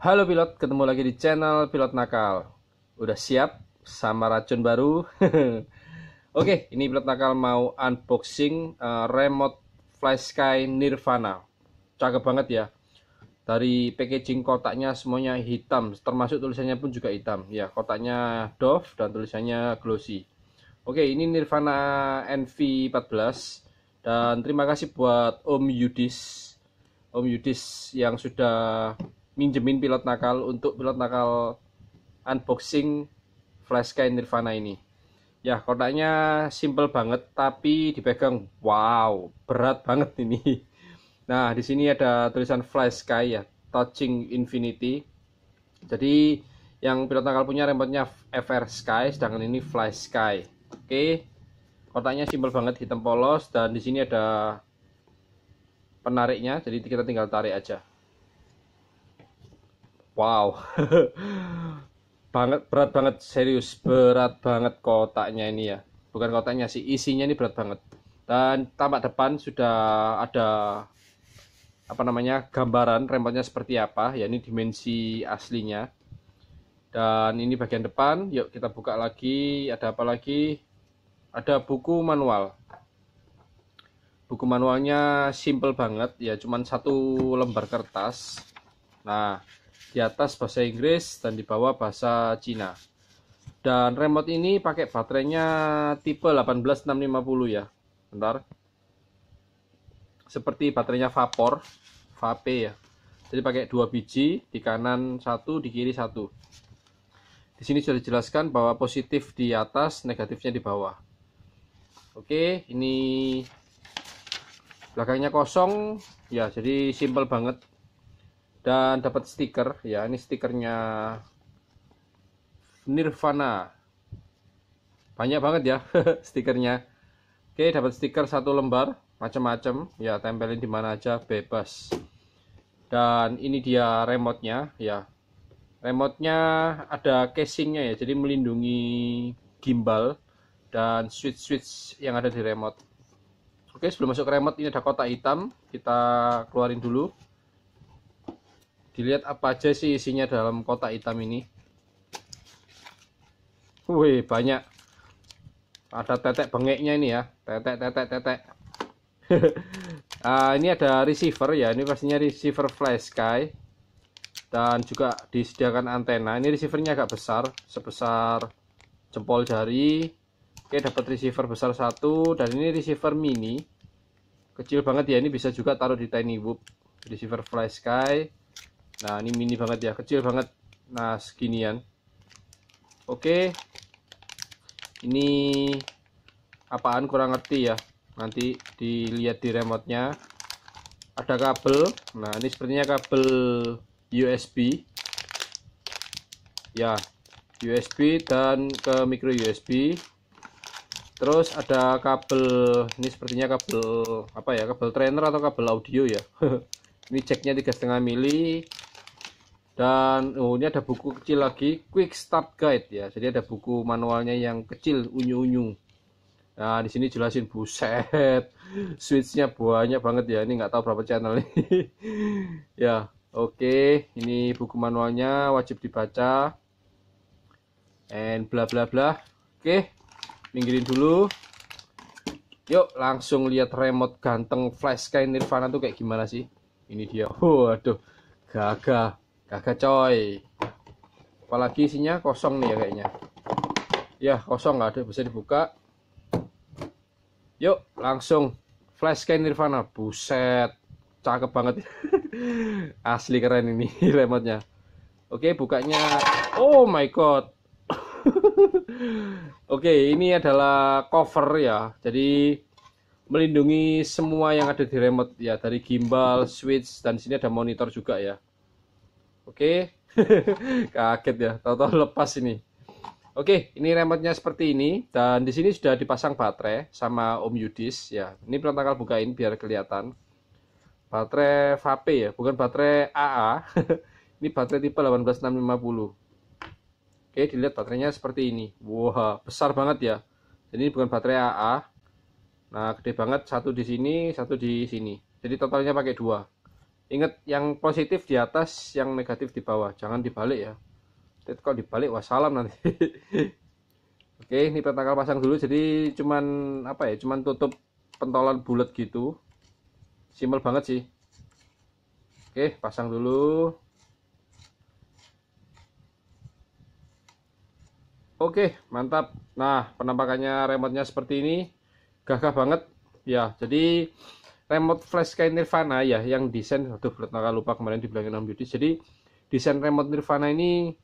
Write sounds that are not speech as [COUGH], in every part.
Halo pilot, ketemu lagi di channel Pilot Nakal. Udah siap sama racun baru? [LAUGHS] Oke, ini Pilot Nakal mau unboxing uh, remote FlySky Nirvana. Cakep banget ya. Dari packaging kotaknya semuanya hitam, termasuk tulisannya pun juga hitam. Ya, kotaknya Dove dan tulisannya glossy. Oke, ini Nirvana NV14 dan terima kasih buat Om Yudis. Om Yudis yang sudah minjemin pilot nakal untuk pilot nakal unboxing Sky Nirvana ini. Ya, kotaknya simple banget tapi dipegang wow, berat banget ini. [LAUGHS] Nah, di sini ada tulisan Flash Sky ya, Touching Infinity. Jadi yang pilot nakal punya remote-nya FR Sky sedangkan ini Flash Sky. Oke. Kotaknya simple banget hitam polos dan di sini ada penariknya jadi kita tinggal tarik aja wow banget berat banget serius berat banget kotaknya ini ya bukan kotaknya sih isinya ini berat banget dan tampak depan sudah ada apa namanya gambaran remote seperti apa ya ini dimensi aslinya dan ini bagian depan yuk kita buka lagi ada apa lagi ada buku manual buku manualnya simple banget ya cuman satu lembar kertas nah di atas bahasa Inggris dan di bawah bahasa Cina dan remote ini pakai baterainya tipe 18650 ya bentar seperti baterainya vapor vape ya jadi pakai dua biji di kanan satu di kiri satu di sini sudah dijelaskan bahwa positif di atas negatifnya di bawah oke ini belakangnya kosong ya jadi simple banget dan dapat stiker ya ini stikernya Nirvana banyak banget ya [LAUGHS] stikernya oke dapat stiker satu lembar macam-macam ya tempelin di mana aja bebas dan ini dia remote nya ya remote nya ada casing nya ya jadi melindungi gimbal dan switch-switch yang ada di remote oke sebelum masuk ke remote ini ada kotak hitam kita keluarin dulu dilihat apa aja sih isinya dalam kotak hitam ini wih banyak ada tetek bengeknya ini ya tetek tetek tetek [LAUGHS] ah, ini ada receiver ya ini pastinya receiver flash sky dan juga disediakan antena ini receivernya agak besar sebesar jempol jari oke dapat receiver besar satu dan ini receiver mini kecil banget ya ini bisa juga taruh di tiny whoop receiver flash sky nah ini mini banget ya kecil banget nah seginian oke ini apaan kurang ngerti ya nanti dilihat di remote ada kabel nah ini sepertinya kabel USB ya USB dan ke micro USB terus ada kabel ini sepertinya kabel apa ya kabel trainer atau kabel audio ya [LAUGHS] ini jacknya tiga setengah mili dan oh ini ada buku kecil lagi quick start guide ya jadi ada buku manualnya yang kecil unyu-unyu nah di sini jelasin buset [LAUGHS] switchnya banyak banget ya ini nggak tahu berapa channel ini [LAUGHS] ya oke okay. ini buku manualnya wajib dibaca and bla bla bla oke okay. minggirin dulu yuk langsung lihat remote ganteng flashcam Nirvana tuh kayak gimana sih ini dia [LAUGHS] waduh oh, gagah Kagak coy. Apalagi isinya kosong nih ya kayaknya. Ya kosong nggak ada bisa dibuka. Yuk langsung flash scan Nirvana. Buset, cakep banget. [LAUGHS] Asli keren ini [LAUGHS] remote-nya. Oke, bukanya. Oh my god. [LAUGHS] Oke, ini adalah cover ya. Jadi melindungi semua yang ada di remote ya dari gimbal, switch dan sini ada monitor juga ya. Oke. [LAUGHS] Kaget ya, tahu-tahu lepas ini. Oke, ini remote-nya seperti ini dan di sini sudah dipasang baterai sama Om Yudis ya. Ini pernah tanggal bukain biar kelihatan. Baterai vape ya, bukan baterai AA. [LAUGHS] ini baterai tipe 18650. Oke, dilihat baterainya seperti ini. Wah, wow, besar banget ya. Jadi ini bukan baterai AA. Nah, gede banget satu di sini, satu di sini. Jadi totalnya pakai dua. Ingat yang positif di atas, yang negatif di bawah. Jangan dibalik ya. Tapi kalau dibalik wassalam nanti. [LAUGHS] Oke, ini petakal pasang dulu. Jadi cuman apa ya? Cuman tutup pentolan bulat gitu. Simpel banget sih. Oke, pasang dulu. Oke, mantap. Nah, penampakannya remote-nya seperti ini. Gagah banget. Ya, jadi remote flash kayak Nirvana ya yang desain aduh tanggal lupa kemarin dibilangin Om Yudi jadi desain remote Nirvana ini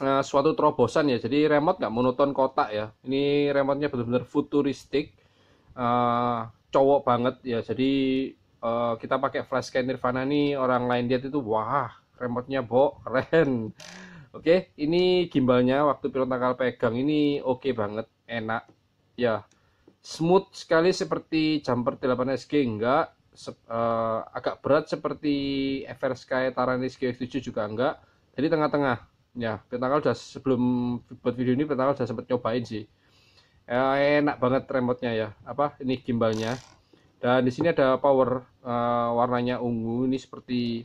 uh, suatu terobosan ya jadi remote nggak monoton kotak ya ini remotenya benar-benar futuristik uh, cowok banget ya jadi uh, kita pakai flash kayak Nirvana nih orang lain lihat itu wah remotenya bo keren oke ini gimbalnya waktu pilot nakal pegang ini oke okay banget enak ya smooth sekali seperti jumper 8 SG enggak Se uh, agak berat seperti FR Sky taranis gx 7 juga enggak jadi tengah-tengah ya Pentagal udah sebelum buat video ini Pentagal udah sempet nyobain sih eh, enak banget remote-nya ya apa ini gimbalnya dan di sini ada power uh, warnanya ungu ini seperti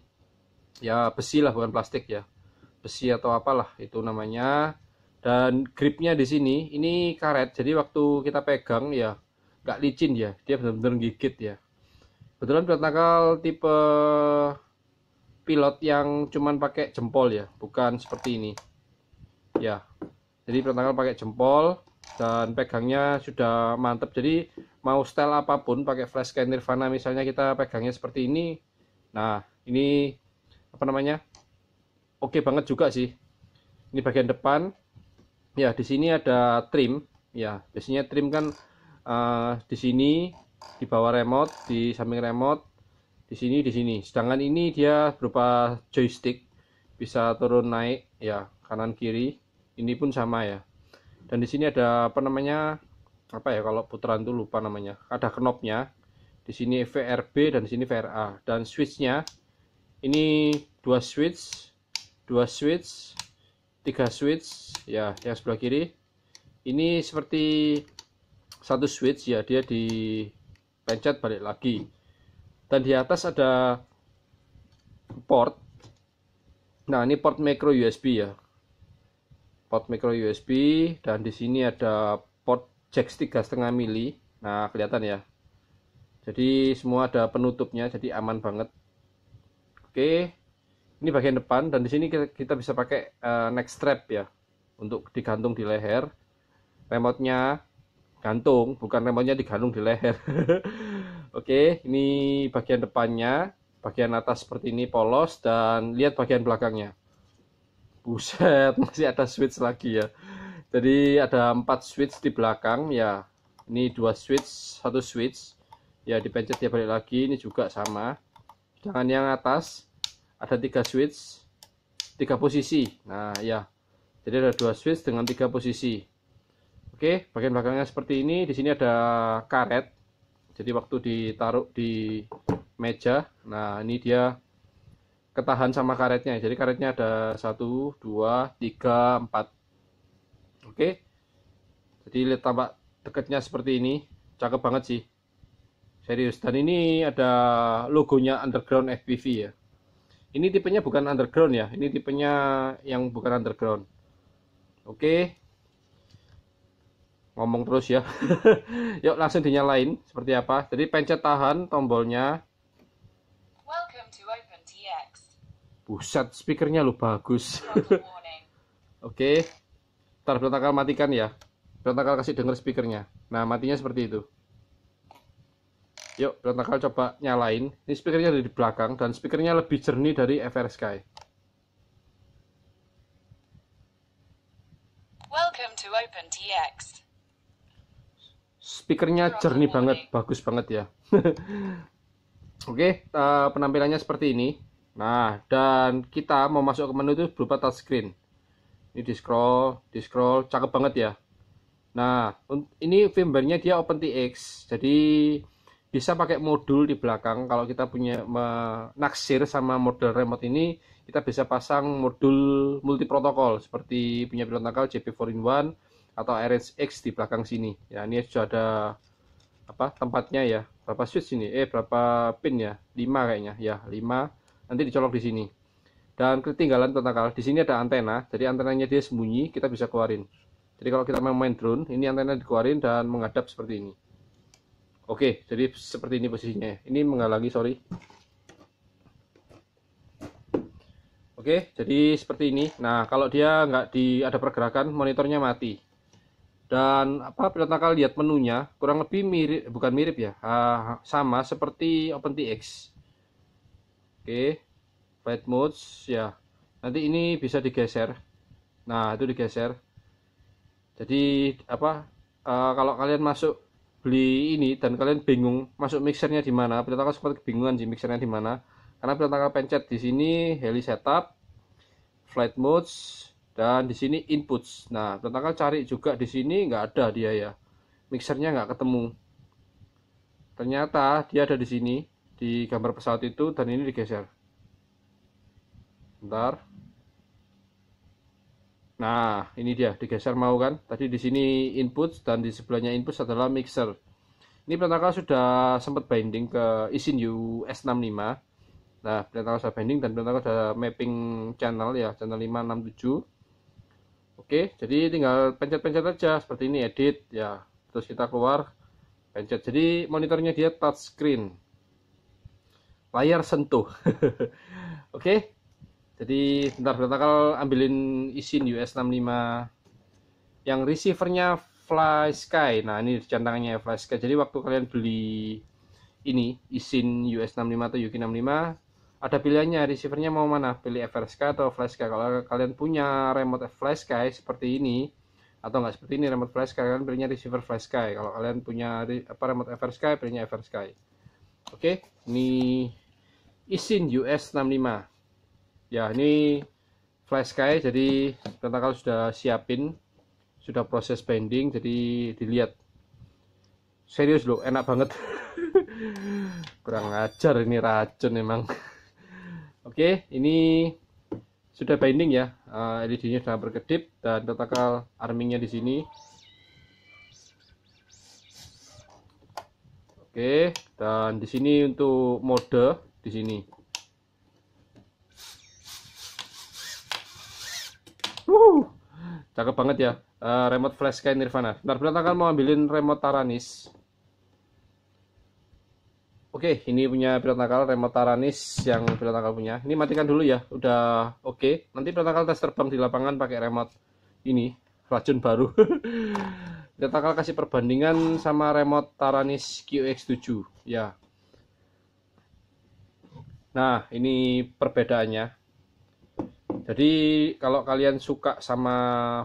ya besi lah bukan plastik ya besi atau apalah itu namanya dan gripnya di sini ini karet jadi waktu kita pegang ya nggak licin ya dia benar-benar gigit ya kebetulan buat nakal tipe pilot yang cuman pakai jempol ya bukan seperti ini ya jadi buat nakal pakai jempol dan pegangnya sudah mantep jadi mau style apapun pakai flash scan nirvana misalnya kita pegangnya seperti ini nah ini apa namanya oke banget juga sih ini bagian depan ya di sini ada trim ya biasanya trim kan uh, di sini di bawah remote di samping remote di sini di sini sedangkan ini dia berupa joystick bisa turun naik ya kanan kiri ini pun sama ya dan di sini ada apa namanya apa ya kalau putaran tuh lupa namanya ada knobnya di sini VRB dan di sini VRA dan switchnya ini dua switch dua switch tiga switch ya yang sebelah kiri ini seperti satu switch ya dia dipencet balik lagi dan di atas ada port nah ini port micro USB ya port micro USB dan di sini ada port jack tiga setengah mili nah kelihatan ya jadi semua ada penutupnya jadi aman banget oke ini bagian depan dan di sini kita, bisa pakai uh, eh, neck strap ya untuk digantung di leher remote-nya gantung bukan remote-nya digantung di leher [LAUGHS] oke ini bagian depannya bagian atas seperti ini polos dan lihat bagian belakangnya buset [LAUGHS] masih ada switch lagi ya jadi ada empat switch di belakang ya ini dua switch satu switch ya dipencet dia balik lagi ini juga sama Jangan yang atas ada tiga switch tiga posisi nah ya jadi ada dua switch dengan tiga posisi. Oke, bagian belakangnya seperti ini. Di sini ada karet. Jadi waktu ditaruh di meja, nah ini dia ketahan sama karetnya. Jadi karetnya ada satu, dua, tiga, empat. Oke. Jadi lihat tampak dekatnya seperti ini. Cakep banget sih. Serius. Dan ini ada logonya Underground FPV ya. Ini tipenya bukan underground ya. Ini tipenya yang bukan underground oke ngomong terus ya [LAUGHS] yuk langsung dinyalain seperti apa jadi pencet tahan tombolnya buset speakernya lu bagus [LAUGHS] oke okay. ntar matikan ya belum kasih denger speakernya nah matinya seperti itu Yuk, berantakal coba nyalain. Ini speakernya ada di belakang dan speakernya lebih jernih dari FR Sky. DX. Speakernya jernih banget, bagus banget ya. [LAUGHS] Oke, okay, uh, eh, penampilannya seperti ini. Nah, dan kita mau masuk ke menu itu berupa touchscreen. Ini di scroll, di scroll, cakep banget ya. Nah, ini firmware-nya dia OpenTX. Jadi bisa pakai modul di belakang kalau kita punya naksir sama model remote ini kita bisa pasang modul multi protokol seperti punya pilot nakal JP4 in 1 atau RSX di belakang sini ya ini sudah ada apa tempatnya ya berapa switch ini eh berapa pin ya 5 kayaknya ya 5 nanti dicolok di sini dan ketinggalan tentang di sini ada antena jadi antenanya dia sembunyi kita bisa keluarin jadi kalau kita mau main drone ini antena dikeluarin dan menghadap seperti ini oke jadi seperti ini posisinya ini menghalangi sorry oke jadi seperti ini nah kalau dia nggak di ada pergerakan monitornya mati dan apa pernah kalian lihat menunya kurang lebih mirip bukan mirip ya uh, sama seperti OpenTX oke okay. flight modes ya nanti ini bisa digeser nah itu digeser jadi apa uh, kalau kalian masuk beli ini dan kalian bingung masuk mixernya di mana pernah sempat kebingungan sih mixernya di mana karena pernah pencet di sini heli setup flight modes dan di sini inputs nah tentang cari juga di sini nggak ada dia ya mixernya nggak ketemu ternyata dia ada di sini di gambar pesawat itu dan ini digeser bentar nah ini dia digeser mau kan tadi di sini input dan di sebelahnya input adalah mixer ini Plantaka sudah sempat binding ke isin US65 nah Plantaka sudah binding dan Plantaka sudah mapping channel ya channel 567 Oke, jadi tinggal pencet-pencet aja seperti ini edit ya. Terus kita keluar pencet. Jadi monitornya dia touch screen. Layar sentuh. [LAUGHS] Oke. Jadi bentar bentar kalau ambilin isin US65 yang receivernya Fly Sky. Nah, ini centangnya Fly Sky. Jadi waktu kalian beli ini isin US65 atau UK65 ada pilihannya receivernya mau mana pilih FRSK atau FlashK kalau kalian punya remote FlashK seperti ini atau enggak seperti ini remote FlashK kalian pilihnya receiver FlashK kalau kalian punya apa remote FRSK pilihnya FRSK oke okay? ini isin US65 ya ini FlashK jadi kalau sudah siapin sudah proses pending jadi dilihat serius loh enak banget [LAUGHS] kurang ajar ini racun emang Oke, ini sudah binding ya. Uh, LED-nya sudah berkedip dan total armingnya di sini. Oke, dan di sini untuk mode di sini. Wuh, cakep banget ya. Uh, remote flash Nirvana. Ntar bentar akan mau ambilin remote Taranis. Oke, okay, ini punya pilot nakal remote Taranis yang pilot nakal punya. Ini matikan dulu ya, udah oke. Okay. Nanti pilot nakal tes terbang di lapangan pakai remote ini, racun baru. [LAUGHS] pilot nakal kasih perbandingan sama remote Taranis QX7 ya. Nah, ini perbedaannya. Jadi, kalau kalian suka sama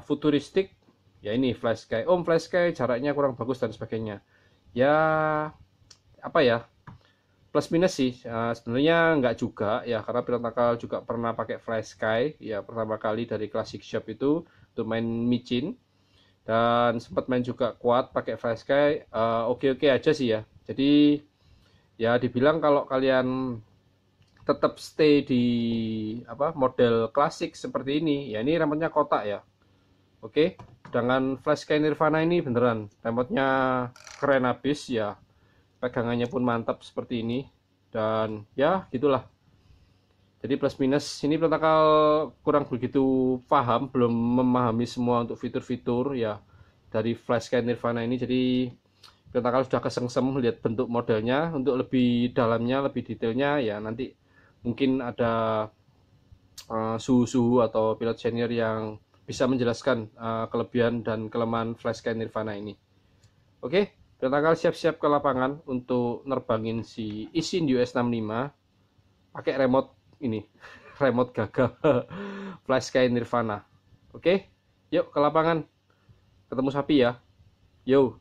futuristik, ya ini flash sky. Om oh, flash sky jaraknya kurang bagus dan sebagainya. Ya apa ya plus minus sih uh, sebenarnya nggak juga ya karena pilot nakal juga pernah pakai Fly Sky ya pertama kali dari Classic Shop itu untuk main micin dan sempat main juga kuat pakai Fly Sky eh, oke-oke okay -okay aja sih ya jadi ya dibilang kalau kalian tetap stay di apa model klasik seperti ini ya ini remote kotak ya oke okay? dengan Flash Sky Nirvana ini beneran remote keren abis ya pegangannya pun mantap seperti ini dan ya gitulah jadi plus minus ini tanggal kurang begitu paham belum memahami semua untuk fitur-fitur ya dari flash Nirvana ini jadi tanggal sudah kesengsem lihat bentuk modelnya untuk lebih dalamnya lebih detailnya ya nanti mungkin ada eh, suhu-suhu atau pilot senior yang bisa menjelaskan uh, kelebihan dan kelemahan flash Nirvana ini oke okay? Berangkat siap-siap ke lapangan untuk nerbangin si Isin US65 pakai remote ini, [LAUGHS] remote gagal [LAUGHS] Flash Sky Nirvana. Oke, yuk ke lapangan. Ketemu sapi ya. Yo.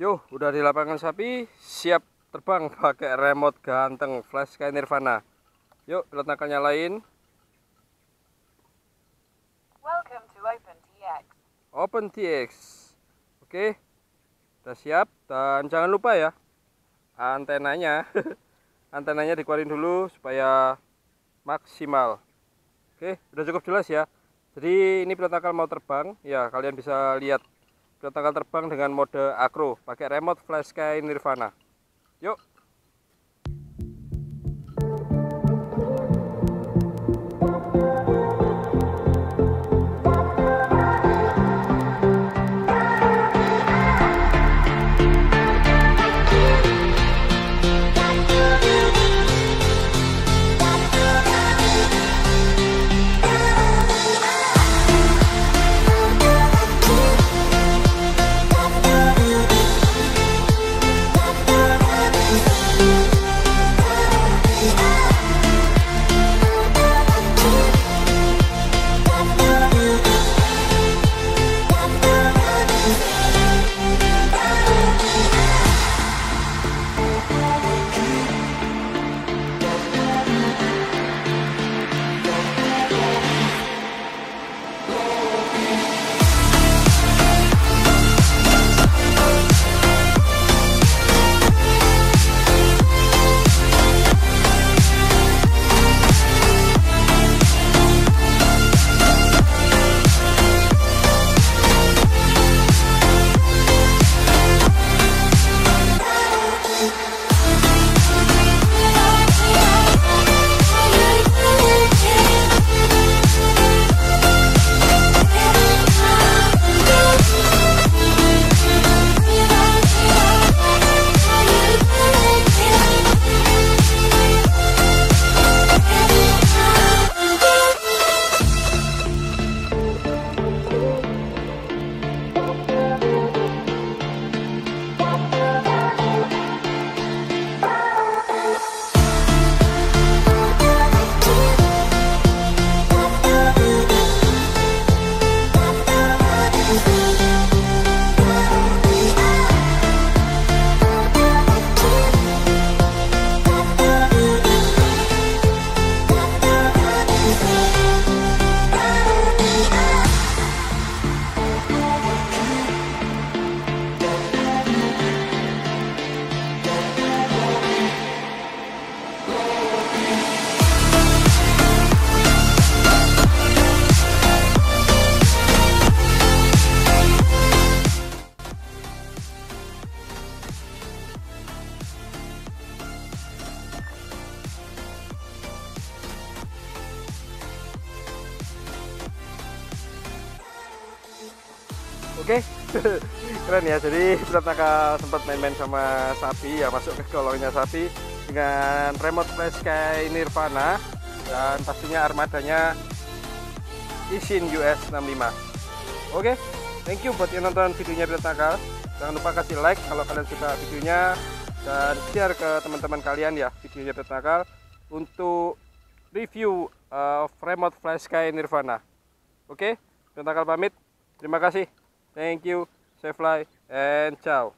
Yo, udah di lapangan sapi, siap terbang [LAUGHS] pakai remote ganteng Flash Sky Nirvana. Yuk, pilot nakal nyalain. Welcome to OpenTX. OpenTX. Oke, kita siap dan jangan lupa ya antenanya, [LAUGHS] antenanya dikeluarin dulu supaya maksimal. Oke, sudah cukup jelas ya. Jadi ini pilot tangkal mau terbang, ya kalian bisa lihat pilot tangkal terbang dengan mode akro pakai remote flash sky Nirvana. Yuk. ya jadi Prataka sempat main-main sama sapi ya masuk ke kolongnya sapi dengan remote flash kayak Nirvana dan pastinya armadanya Isin US 65 oke thank you buat yang nonton videonya Prataka jangan lupa kasih like kalau kalian suka videonya dan share ke teman-teman kalian ya videonya Prataka untuk review uh, remote flash kayak Nirvana oke Prataka pamit terima kasih thank you Safe fly and ciao